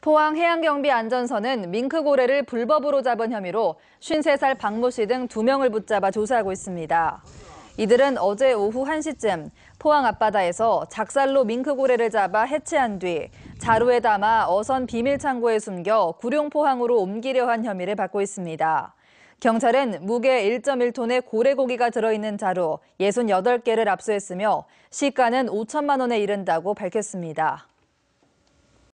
포항해양경비안전서는 밍크고래를 불법으로 잡은 혐의로 53살 박모 씨 등 2명을 붙잡아 조사하고 있습니다. 이들은 어제 오후 1시쯤 포항 앞바다에서 작살로 밍크고래를 잡아 해체한 뒤 자루에 담아 어선 비밀창고에 숨겨 구룡포항으로 옮기려 한 혐의를 받고 있습니다. 경찰은 무게 1.1톤의 고래고기가 들어있는 자루 68개를 압수했으며 시가는 5천만 원에 이른다고 밝혔습니다.